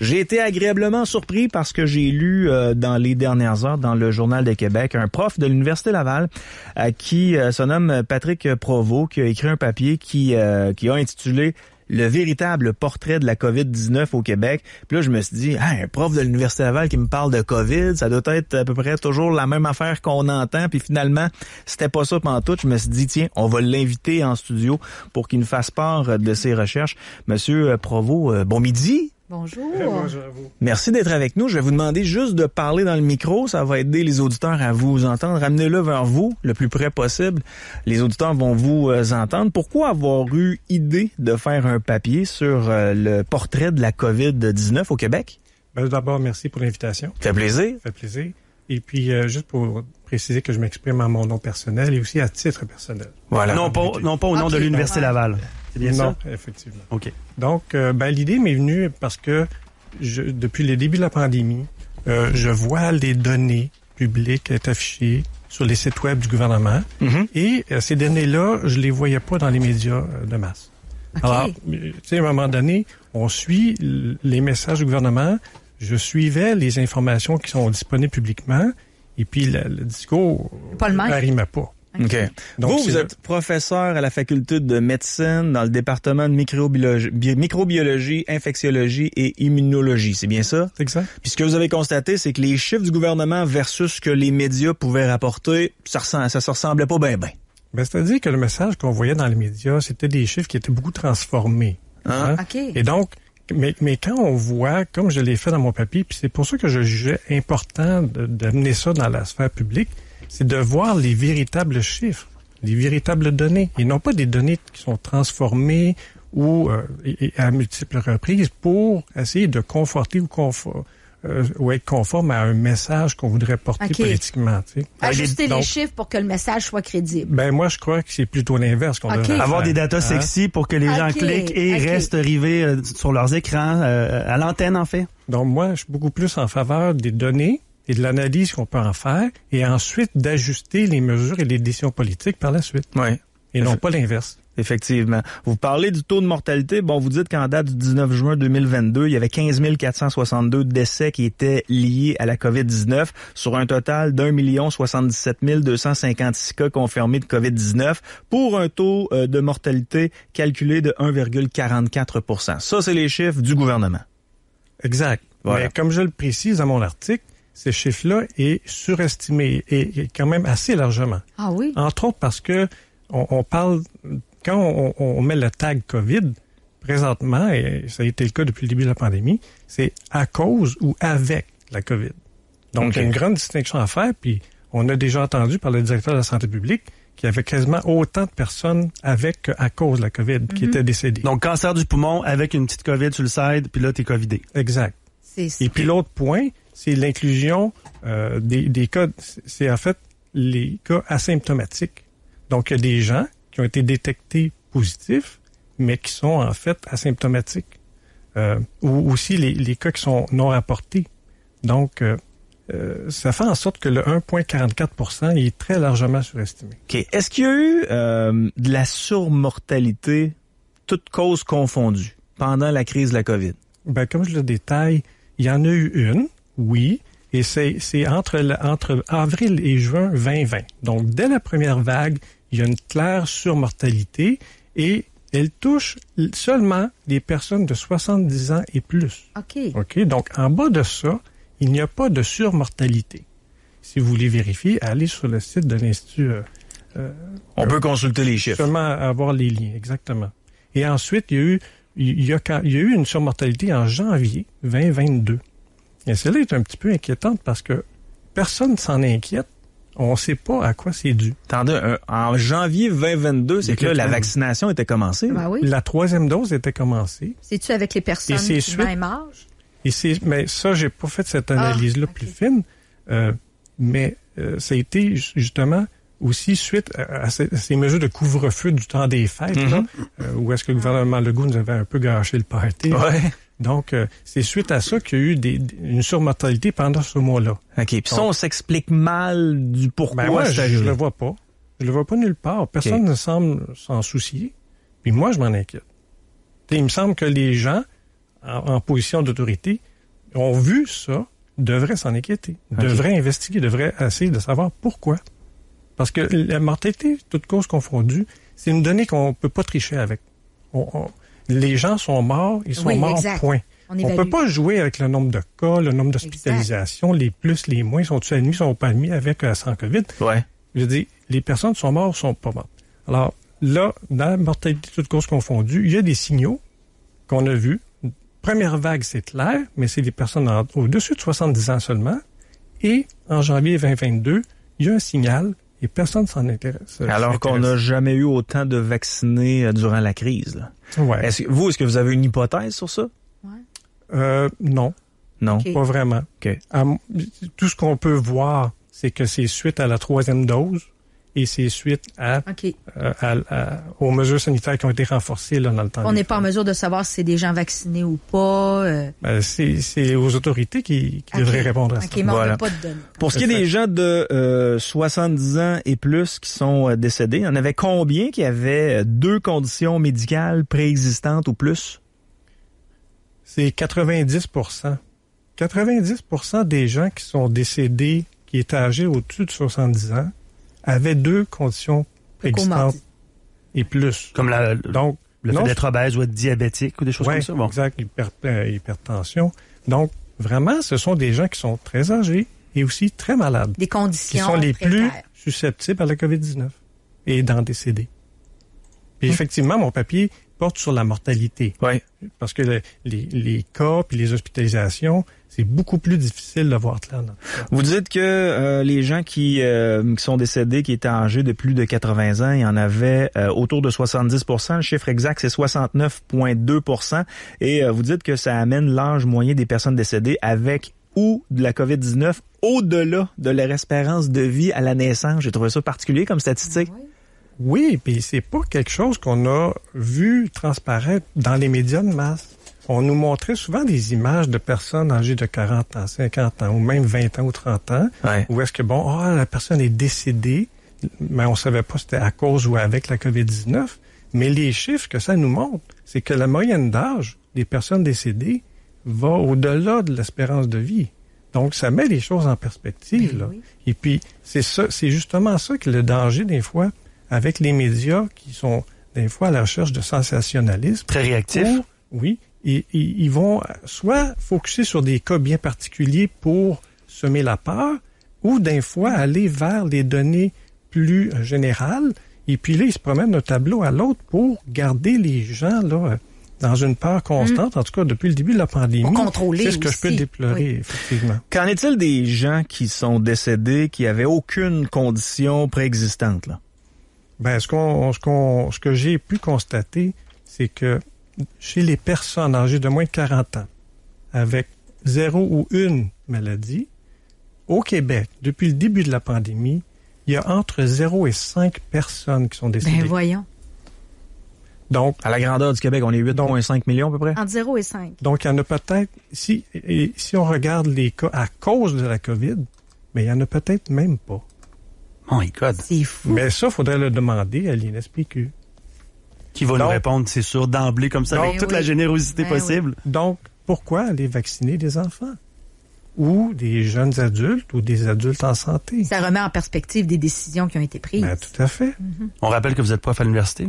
J'ai été agréablement surpris parce que j'ai lu euh, dans les dernières heures dans le Journal de Québec un prof de l'Université Laval à euh, qui euh, se nomme Patrick Provost qui a écrit un papier qui, qui a intitulé le véritable portrait de la COVID-19 au Québec. Puis là, je me suis dit, un prof de l'Université Laval qui me parle de COVID, ça doit être à peu près toujours la même affaire qu'on entend. Puis finalement, c'était pas ça tout. Je me suis dit, tiens, on va l'inviter en studio pour qu'il nous fasse part de ses recherches. Monsieur Provo, bon midi. Bonjour. bonjour à vous. Merci d'être avec nous. Je vais vous demander juste de parler dans le micro. Ça va aider les auditeurs à vous entendre. Amenez-le vers vous le plus près possible. Les auditeurs vont vous euh, entendre. Pourquoi avoir eu idée de faire un papier sur euh, le portrait de la COVID-19 au Québec? Ben, D'abord, merci pour l'invitation. Ça fait plaisir. Ça fait plaisir. Et puis, euh, juste pour préciser que je m'exprime à mon nom personnel et aussi à titre personnel. Voilà. Non, pas, au nom de l'Université ben, Laval non, effectivement. OK. Donc, euh, ben, l'idée m'est venue parce que je, depuis le début de la pandémie, euh, je vois les données publiques être affichées sur les sites web du gouvernement. Mm-hmm. Et euh, ces données-là, je les voyais pas dans les médias de masse. Alors, tu sais, à un moment donné, on suit les messages du gouvernement. Je suivais les informations qui sont disponibles publiquement. Et puis, le, le discours ne pas. Donc, vous, vous êtes professeur à la faculté de médecine dans le département de microbiologie, microbiologie infectiologie et immunologie. C'est bien ça? C'est ça. Puis ce que vous avez constaté, c'est que les chiffres du gouvernement versus ce que les médias pouvaient rapporter, ça, ressemble, ça se ressemblait pas bien, bien. Ben, c'est-à-dire que le message qu'on voyait dans les médias, c'était des chiffres qui étaient beaucoup transformés. Ah. Hein? Et donc, mais, mais, quand on voit, comme je l'ai fait dans mon papier, puis c'est pour ça que je jugeais important d'amener ça dans la sphère publique, c'est de voir les véritables chiffres, les véritables données, et non pas des données qui sont transformées ou euh, à multiples reprises pour essayer de conforter euh, ou être conforme à un message qu'on voudrait porter politiquement. Tu Ajuster les, chiffres pour que le message soit crédible. Ben moi, je crois que c'est plutôt l'inverse qu'on Avoir des data hein? sexy pour que les gens cliquent et restent rivés euh, sur leurs écrans, à l'antenne en fait. Donc moi, je suis beaucoup plus en faveur des données et de l'analyse qu'on peut en faire, et ensuite d'ajuster les mesures et les décisions politiques par la suite. Oui. Et non pas l'inverse. Effectivement. Vous parlez du taux de mortalité. Bon, vous dites qu'en date du 19 juin 2022, il y avait 15 462 décès qui étaient liés à la COVID-19 sur un total d'un million 77 256 cas confirmés de COVID-19 pour un taux euh, de mortalité calculé de 1,44 Ça, c'est les chiffres du gouvernement. Exact. Mais comme je le précise à mon article, ce chiffre-là est surestimé et, quand même assez largement. Ah oui? Entre autres parce que on, parle, quand on, met le tag COVID, présentement, et ça a été le cas depuis le début de la pandémie, c'est à cause ou avec la COVID. Donc, il y a une grande distinction à faire, puis on a déjà entendu par le directeur de la santé publique qu'il y avait quasiment autant de personnes avec à cause de la COVID qui mhm. étaient décédées. Donc, cancer du poumon avec une petite COVID sur le side, puis là, tu es COVIDé. Exact. Et puis l'autre point, c'est l'inclusion euh, des, des cas, c'est en fait les cas asymptomatiques. Donc, il y a des gens qui ont été détectés positifs, mais qui sont en fait asymptomatiques. Euh, ou aussi les, les, cas qui sont non rapportés. Donc, euh, ça fait en sorte que le 1,44 est très largement surestimé. Est-ce qu'il y a eu de la surmortalité, toutes causes confondues, pendant la crise de la COVID? Ben, comme je le détaille, il y en a eu une oui. Et c'est entre, entre avril et juin 2020. Donc, dès la première vague, il y a une claire surmortalité et elle touche seulement les personnes de 70 ans et plus. OK. OK. Donc, en bas de ça, il n'y a pas de surmortalité. Si vous voulez vérifier, allez sur le site de l'Institut. Euh, euh, On peut consulter les chiffres. Seulement avoir les liens, exactement. Et ensuite, il y a eu, il y a eu une surmortalité en janvier 2022. Et celle-là est un petit peu inquiétante parce que personne ne s'en inquiète. On ne sait pas à quoi c'est dû. Attendez, euh, en janvier 2022, c'est que là, la vaccination était commencée. Ben la troisième dose était commencée. C'est-tu avec les personnes du même âge? Et mais ça, j'ai pas fait cette ah, analyse-là plus fine. Euh, mais euh, ça a été justement aussi suite à, ces, mesures de couvre-feu du temps des fêtes, mm-hmm. où est-ce que le gouvernement Legault nous avait un peu gâché le party. Ouais. Donc, euh, c'est suite à ça qu'il y a eu des, une surmortalité pendant ce mois-là. OK. Puis ça, on s'explique mal du pourquoi ben moi, je, ne le vois pas. Je le vois pas nulle part. Personne ne semble s'en soucier. Puis moi, je m'en inquiète. il me semble que les gens en, position d'autorité ont vu ça, devraient s'en inquiéter, devraient investiguer, devraient essayer de savoir pourquoi. Parce que la mortalité, toute cause confondue, c'est une donnée qu'on peut pas tricher avec. on, les gens sont morts, ils sont morts, point. On ne peut pas jouer avec le nombre de cas, le nombre d'hospitalisations, les plus, les moins. Sont-ils admis, sont pas admis avec un euh, sans COVID? Ouais. Je dis, les personnes sont mortes, sont pas mortes. Alors, là, dans la mortalité toute cause confondue, il y a des signaux qu'on a vus. Première vague, c'est clair, mais c'est des personnes au-dessus de 70 ans seulement. Et en janvier 2022, il y a un signal et personne s'en intéresse. Alors qu'on n'a jamais eu autant de vaccinés euh, durant la crise. Ouais. Est-ce, vous, est-ce que vous avez une hypothèse sur ça? Euh, non. Non. Pas vraiment. tout ce qu'on peut voir, c'est que c'est suite à la troisième dose et c'est suite euh, à, aux mesures sanitaires qui ont été renforcées là, dans le temps. On n'est pas en mesure de savoir si c'est des gens vaccinés ou pas. Euh. Ben, c'est aux autorités qui, devraient répondre à ça. Pour ce qui est des gens de 70 euh, ans et plus qui sont décédés, il y en avait combien qui avaient deux conditions médicales préexistantes ou plus? C'est 90 90 des gens qui sont décédés qui étaient âgés au-dessus de 70 ans avait deux conditions existantes et plus. Comme la, Donc, le fait d'être obèse ou être diabétique ou des choses comme ça. Bon. Exact, euh, hypertension. Donc, vraiment, ce sont des gens qui sont très âgés et aussi très malades. Des conditions. Qui sont les plus susceptibles à la COVID-19 et d'en décéder. Puis hum. effectivement, mon papier porte sur la mortalité. Ouais, Parce que les, les, cas puis les hospitalisations, c'est beaucoup plus difficile de voir cela. Vous dites que euh, les gens qui, euh, qui, sont décédés, qui étaient âgés de plus de 80 ans, il y en avait euh, autour de 70 Le chiffre exact, c'est 69,2 Et vous dites que ça amène l'âge moyen des personnes décédées avec ou de la COVID-19 au-delà de leur espérance de vie à la naissance. J'ai trouvé ça particulier comme statistique. Oui, puis c'est pas quelque chose qu'on a vu transparaître dans les médias de masse. On nous montrait souvent des images de personnes âgées de 40 ans, 50 ans, ou même 20 ans ou 30 ans, où est-ce que, bon, ah, la personne est décédée, mais on savait pas c'était à cause ou avec la COVID-19. Mais les chiffres que ça nous montre, c'est que la moyenne d'âge des personnes décédées va au-delà de l'espérance de vie. Donc, ça met les choses en perspective. Ben Et puis, c'est ça, c'est justement ça que le danger des fois avec les médias qui sont des fois à la recherche de sensationnalisme. Très réactifs. oui, et, ils vont soit focuser sur des cas bien particuliers pour semer la peur, ou d'un fois aller vers des données plus générales. Et puis là, ils se promènent d'un tableau à l'autre pour garder les gens là dans une peur constante, mm. en tout cas depuis le début de la pandémie. C'est ce que je peux déplorer, effectivement. Qu'en est-il des gens qui sont décédés, qui avaient aucune condition préexistante? Là? Ben, ce, qu'on, ce, qu'on, ce que j'ai pu constater, c'est que chez les personnes âgées de moins de 40 ans, avec zéro ou une maladie, au Québec, depuis le début de la pandémie, il y a entre zéro et cinq personnes qui sont ben, décédées. Ben voyons. Donc, à la grandeur du Québec, on est 8,5 millions à peu près. Entre zéro et cinq. Donc, il y en a peut-être, si, si on regarde les cas à cause de la COVID, mais il y en a peut-être même pas. Oh God. C'est Mais ça, faudrait le demander à l'INSPQ. Qui va nous répondre, c'est sûr, d'emblée comme ça, avec toute la générosité ben possible. Donc, pourquoi aller vacciner des enfants? ou des jeunes adultes ou des adultes en santé. Ça remet en perspective des décisions qui ont été prises. Ben, tout à fait. Mm-hmm. On rappelle que vous êtes prof à l'université.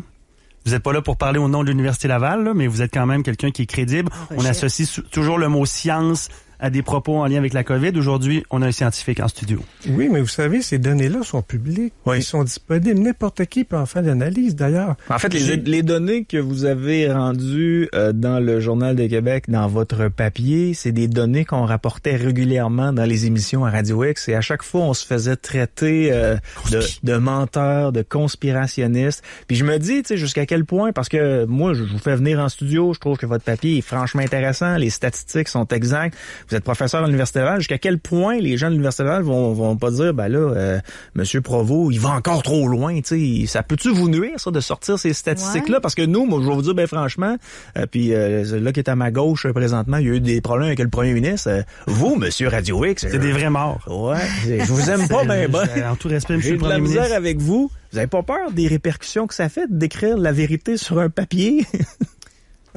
Vous n'êtes pas là pour parler au nom de l'Université Laval, mais vous êtes quand même quelqu'un qui est crédible. On associe toujours le mot science, à des propos en lien avec la COVID. Aujourd'hui, on a un scientifique en studio. Oui, mais vous savez, ces données-là sont publiques. Oui. Ils sont disponibles. N'importe qui peut en faire l'analyse, d'ailleurs. En fait, les, données que vous avez rendues euh, dans le Journal de Québec, dans votre papier, c'est des données qu'on rapportait régulièrement dans les émissions à Radio X. Et à chaque fois, on se faisait traiter euh, de, de menteurs, de conspirationnistes. Puis je me dis, tu sais, jusqu'à quel point, parce que moi, je vous fais venir en studio, je trouve que votre papier est franchement intéressant, les statistiques sont exactes vous êtes professeur à l'Université jusqu'à quel point les gens de l'Université vont, vont pas dire, ben là, euh, Monsieur il va encore trop loin, tu sais, ça peut-tu vous nuire, ça, de sortir ces statistiques-là? Parce que nous, moi, je vais vous dire, ben franchement, euh, puis euh, là qui est à ma gauche euh, présentement, il y a eu des problèmes avec le premier ministre. Euh, vous, Monsieur Radio X... C'est des vrais morts. Ouais, je vous aime pas, ben bon. En tout respect, Monsieur le Premier ministre. avec vous. Vous n'avez pas peur des répercussions que ça fait d'écrire la vérité sur un papier?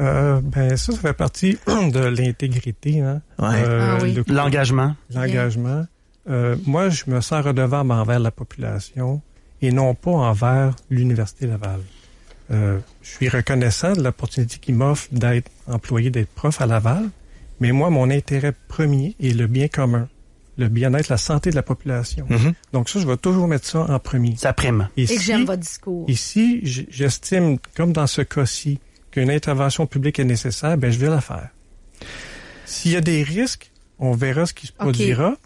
Euh, ben ça, ça fait partie de l'intégrité, hein? Euh, ah l'engagement. L'engagement. Euh, moi, je me sens redevable envers la population et non pas envers l'université Laval. je suis reconnaissant de l'opportunité qui m'offre d'être employé, d'être prof à Laval, mais moi, mon intérêt premier est le bien commun, le bien-être, la santé de la population. Mm-hmm. Donc ça, je vais toujours mettre ça en premier. Ça prime. Et, que j'aime votre discours. Ici, j'estime, comme dans ce cas-ci, qu'une intervention publique est nécessaire, ben je vais la faire. S'il y a des risques, on verra ce qui se produira,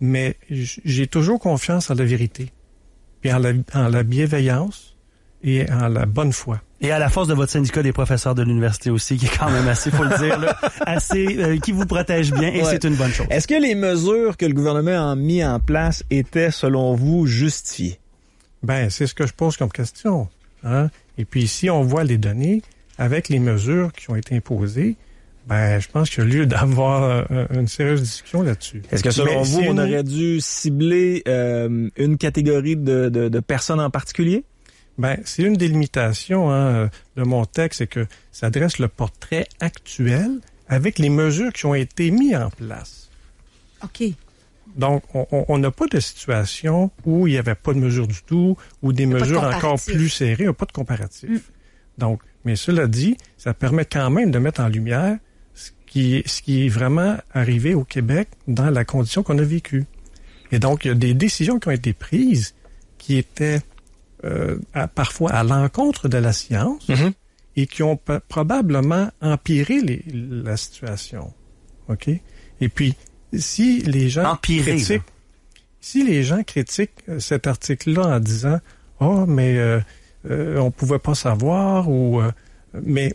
mais j'ai toujours confiance en la vérité, puis en la, bienveillance et en la bonne foi. Et à la force de votre syndicat des professeurs de l'université aussi, qui est quand même assez, faut le dire, assez, euh, qui vous protège bien, et c'est une bonne chose. Est-ce que les mesures que le gouvernement a mis en place étaient, selon vous, justifiées? Ben, c'est ce que je pose comme question. Hein. Et puis si on voit les données avec les mesures qui ont été imposées, ben, je pense qu'il y a lieu d'avoir euh, une sérieuse discussion là-dessus. Est-ce que selon vous, on aurait dû cibler euh, une catégorie de, personnes en particulier? Ben, c'est une des limitations hein, de mon texte, c'est que ça dresse le portrait actuel avec les mesures qui ont été mises en place. OK. Donc, on n'a pas de situation où il n'y avait pas de mesures du tout, ou des mesures encore plus serrées, a pas de comparatif. Mm. Donc, mais cela dit, ça permet quand même de mettre en lumière ce qui, ce qui est vraiment arrivé au Québec dans la condition qu'on a vécue. Et donc, il y a des décisions qui ont été prises qui étaient euh, parfois à l'encontre de la science mm-hmm. et qui ont probablement empiré la situation. OK? Et puis, si les gens critiquent, si les gens critiquent euh, cet article-là en disant, oh, mais euh, on euh, on pouvait pas savoir ou euh, mais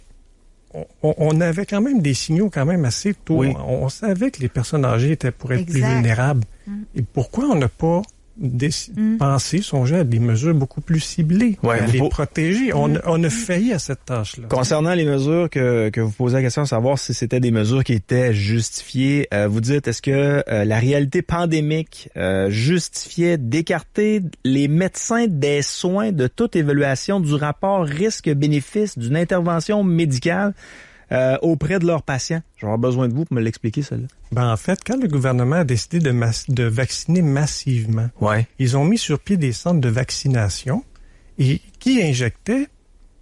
on, avait quand même des signaux quand même assez tôt. On, savait que les personnes âgées étaient pour être plus vulnérables. Mm. Et pourquoi on n'a pas Mm. penser, songer à des mesures beaucoup plus ciblées, à les protéger. Mm. On, a failli à cette tâche-là. Concernant les mesures que, que vous posez la question, savoir si c'était des mesures qui étaient justifiées, euh, vous dites, est-ce que euh, la réalité pandémique euh, justifiait d'écarter les médecins des soins de toute évaluation du rapport risque-bénéfice d'une intervention médicale? Euh, auprès de leurs patients? J'aurais besoin de vous pour me l'expliquer, cela. Ben, en fait, quand le gouvernement a décidé de, vacciner massivement, ouais. ils ont mis sur pied des centres de vaccination et qui injectait?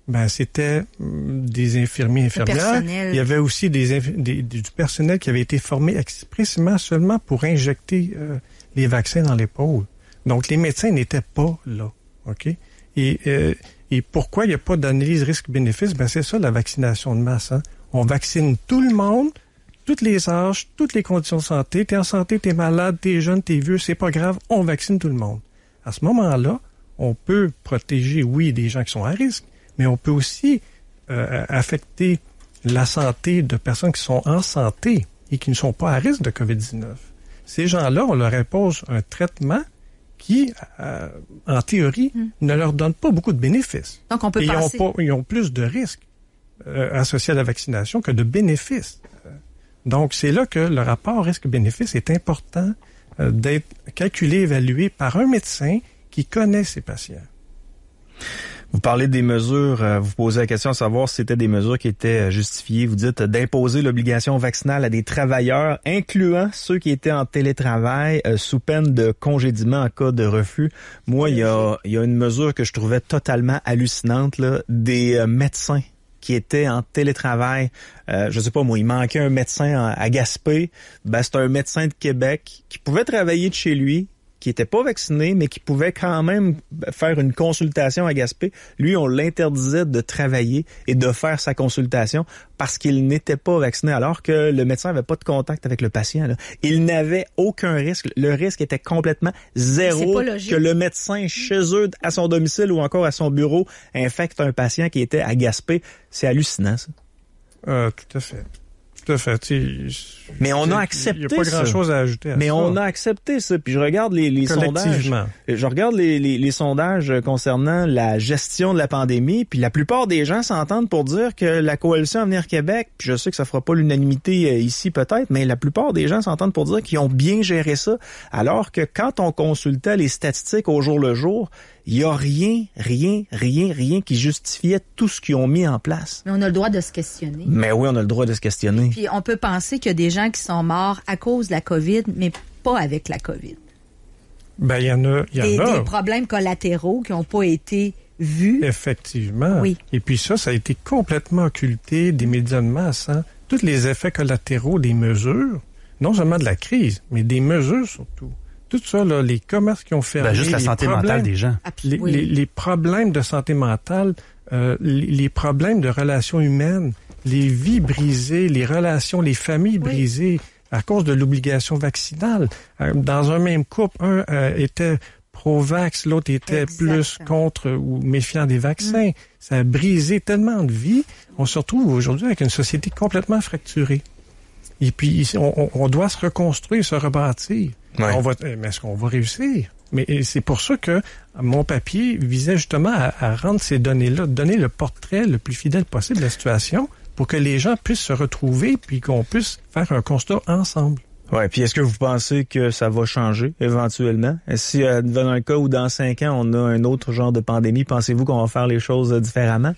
ben, c'était hum, des infirmiers infirmières. Il y avait aussi des, du personnel qui avait été formé expressément seulement pour injecter euh, les vaccins dans l'épaule. Donc, les médecins n'étaient pas là. OK? Et, euh, et pourquoi il n'y a pas d'analyse risque-bénéfice? Ben, c'est ça, la vaccination de masse. Hein? On vaccine tout le monde, toutes les âges, toutes les conditions de santé. T'es en santé, t'es malade, t'es jeune, t'es vieux, c'est pas grave, on vaccine tout le monde. À ce moment-là, on peut protéger, oui, des gens qui sont à risque, mais on peut aussi euh, affecter la santé de personnes qui sont en santé et qui ne sont pas à risque de COVID-19. Ces gens-là, on leur impose un traitement qui, euh, en théorie, hmm. ne leur donne pas beaucoup de bénéfices. Donc, on peut ils ont plus de risques. Euh, associé à la vaccination que de bénéfices. Donc, c'est là que le rapport risque-bénéfice est important euh, d'être calculé, évalué par un médecin qui connaît ses patients. Vous parlez des mesures, euh, vous posez la question à savoir si c'était des mesures qui étaient justifiées. Vous dites d'imposer l'obligation vaccinale à des travailleurs, incluant ceux qui étaient en télétravail, sous peine de congédiement en cas de refus. Moi, il y a, une mesure que je trouvais totalement hallucinante, des médecins qui était en télétravail, euh, je sais pas moi, il manquait un médecin à Gaspé, ben c'était un médecin de Québec qui pouvait travailler de chez lui, qui n'était pas vacciné, mais qui pouvait quand même faire une consultation à Gaspé, lui, on l'interdisait de travailler et de faire sa consultation parce qu'il n'était pas vacciné, alors que le médecin n'avait pas de contact avec le patient. Il n'avait aucun risque. Le risque était complètement zéro que le médecin chez eux, à son domicile ou encore à son bureau, infecte un patient qui était à Gaspé. C'est hallucinant, ça. Ah, tout à fait. Mais on a accepté Il Mais on a accepté ça. Puis je regarde les, sondages. Je regarde les, sondages concernant la gestion de la pandémie. Puis la plupart des gens s'entendent pour dire que la coalition Avenir Québec, puis je sais que ça fera pas l'unanimité euh, ici peut-être, mais la plupart des gens s'entendent pour dire qu'ils ont bien géré ça. Alors que quand on consultait les statistiques au jour le jour, il n'y a rien, rien, rien, rien qui justifiait tout ce qu'ils ont mis en place. Mais on a le droit de se questionner. Mais oui, on a le droit de se questionner. Puis on peut penser qu'il y a des gens qui sont morts à cause de la COVID, mais pas avec la COVID. Ben, il y en a. Y des, a. des problèmes collatéraux qui n'ont pas été vus. Effectivement. Oui. Et puis ça, ça a été complètement occulté des médias de masse. Hein. Tous les effets collatéraux des mesures, non seulement de la crise, mais des mesures surtout tout ça, les commerces qui ont ben, fermé... Ben juste la santé mentale des gens. Ah, les, problèmes de santé mentale, euh, les, problèmes de relations humaines, les vies brisées, les relations, les familles brisées à cause de l'obligation vaccinale. Euh, dans un même couple, un euh, était pro-vax, l'autre était plus contre ou méfiant des vaccins. Mm. Ça a brisé tellement de vies. On se retrouve aujourd'hui avec une société complètement fracturée. Et puis, on, on doit se reconstruire, se rebâtir. On va, eh, mais est-ce qu'on va réussir? Mais c'est pour ça que mon papier visait justement à, rendre ces données-là, donner le portrait le plus fidèle possible de la situation pour que les gens puissent se retrouver puis qu'on puisse faire un constat ensemble. Ouais, puis est-ce que vous pensez que ça va changer éventuellement? Si euh, dans un cas où dans cinq ans on a un autre genre de pandémie, pensez-vous qu'on va faire les choses différemment?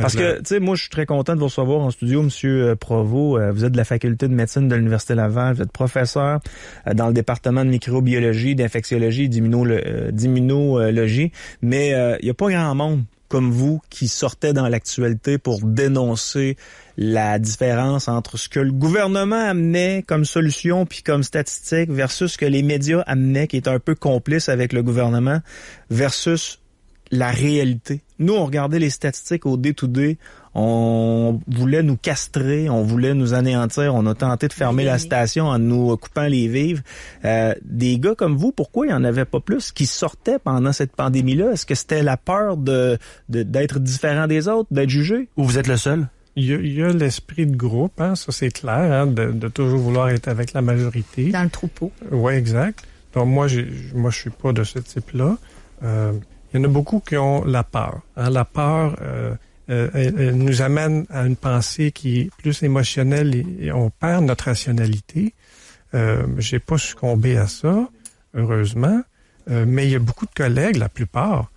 Parce que, tu sais, moi, je suis très content de vous recevoir en studio, Monsieur euh, Provo. Euh, vous êtes de la faculté de médecine de l'Université Laval. Vous êtes professeur euh, dans le département de microbiologie, d'infectiologie et d'immunologie. Mais il n'y a pas grand monde comme vous qui sortait dans l'actualité pour dénoncer la différence entre ce que le gouvernement amenait comme solution puis comme statistique versus ce que les médias amenaient qui est un peu complice avec le gouvernement versus la réalité. Nous, on regardait les statistiques au d to day on voulait nous castrer, on voulait nous anéantir. On a tenté de fermer la station en nous coupant les vivres. Euh, des gars comme vous, pourquoi il n'y en avait pas plus qui sortaient pendant cette pandémie-là? Est-ce que c'était la peur de d'être différent des autres, d'être jugé? Ou vous êtes le seul? Il y a, l'esprit de groupe, hein, ça c'est clair, hein, de, toujours vouloir être avec la majorité. Dans le troupeau. Oui, exact. Donc moi, moi je suis pas de ce type-là. Euh, il y en a beaucoup qui ont la peur. Hein. La peur euh, euh, nous amène à une pensée qui est plus émotionnelle et, on perd notre rationalité. Euh, J'ai pas succombé à ça, heureusement, euh, mais il y a beaucoup de collègues, la plupart,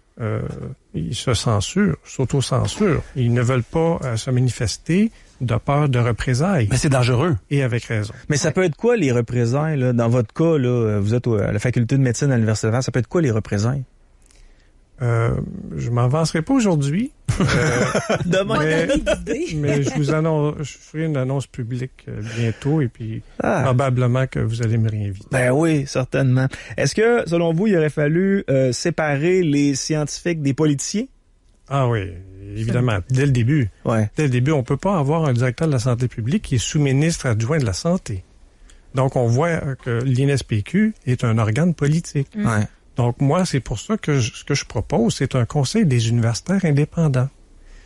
ils se censurent, s'auto-censurent. Ils ne veulent pas se manifester de peur de représailles. Mais c'est dangereux. Et avec raison. Mais ça peut être quoi les représailles? Dans votre cas, là, vous êtes à la faculté de médecine à l'université, ça peut être quoi les représailles? Euh, je m'avancerai pas aujourd'hui. Euh, Mais, mais, je vous annonce, ferai une annonce publique euh, bientôt et puis ah. probablement que vous allez me réinviter. Ben oui, certainement. Est-ce que, selon vous, il aurait fallu euh, séparer les scientifiques des politiciens? Ah oui, évidemment, dès le début. Dès le début, on peut pas avoir un directeur de la santé publique qui est sous-ministre adjoint de la santé. Donc, on voit que l'INSPQ est un organe politique. Ouais. Donc moi, c'est pour ça que ce que je propose, c'est un conseil des universitaires indépendants.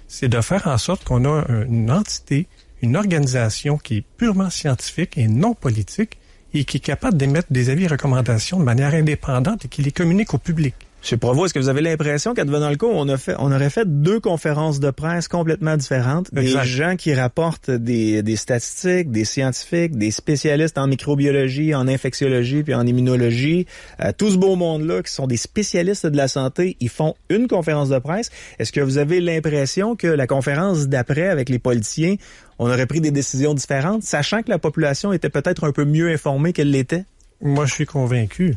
C'est de faire en sorte qu'on a une entité, une organisation qui est purement scientifique et non politique et qui est capable d'émettre des avis et recommandations de manière indépendante et qui les communique au public. Chez Provo, est-ce que vous avez l'impression qu'à Devenalco, on, a fait, on aurait fait deux conférences de presse complètement différentes? Des gens qui rapportent des, statistiques, des scientifiques, des spécialistes en microbiologie, en infectiologie, puis en immunologie. Euh, tout ce beau monde-là qui sont des spécialistes de la santé, ils font une conférence de presse. Est-ce que vous avez l'impression que la conférence d'après avec les politiciens, on aurait pris des décisions différentes, sachant que la population était peut-être un peu mieux informée qu'elle l'était? Moi, je suis convaincu.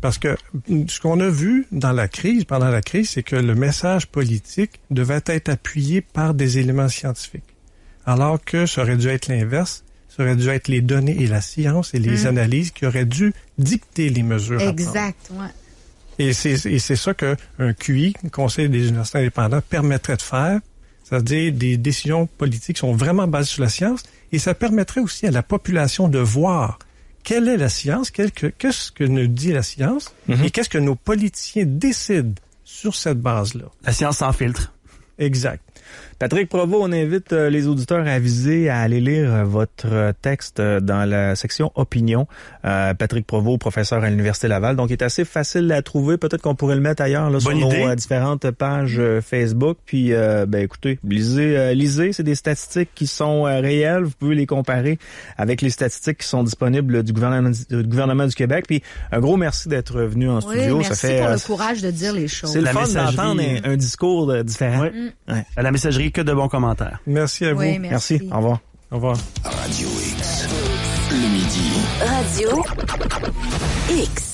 Parce que ce qu'on a vu dans la crise, pendant la crise, c'est que le message politique devait être appuyé par des éléments scientifiques. Alors que ça aurait dû être l'inverse, ça aurait dû être les données et la science et les hum. analyses qui auraient dû dicter les mesures. Exact, Et c'est ça qu'un QI, Conseil des universités indépendants, permettrait de faire, c'est-à-dire des décisions politiques qui sont vraiment basées sur la science, et ça permettrait aussi à la population de voir quelle est la science, qu'est-ce que nous dit la science mhm. et qu'est-ce que nos politiciens décident sur cette base-là. La science sans filtre. Exact. Patrick Provost, on invite euh, les auditeurs à viser, à aller lire euh, votre euh, texte dans la section opinion. Patrick Provost, professeur à l'Université Laval. Donc, il est assez facile à trouver. Peut-être qu'on pourrait le mettre ailleurs là, sur nos différentes pages Facebook. Puis, ben, écoutez, lisez, lisez. C'est des statistiques qui sont réelles. Vous pouvez les comparer avec les statistiques qui sont disponibles du gouvernement du, Québec. Puis, un gros merci d'être venu en studio. merci pour le courage de dire les choses. C'est la fun d'entendre un, discours différent. la messagerie que de bons commentaires. Merci à vous. merci. merci. Au revoir. Au revoir. Radio X. Le midi. Radio X.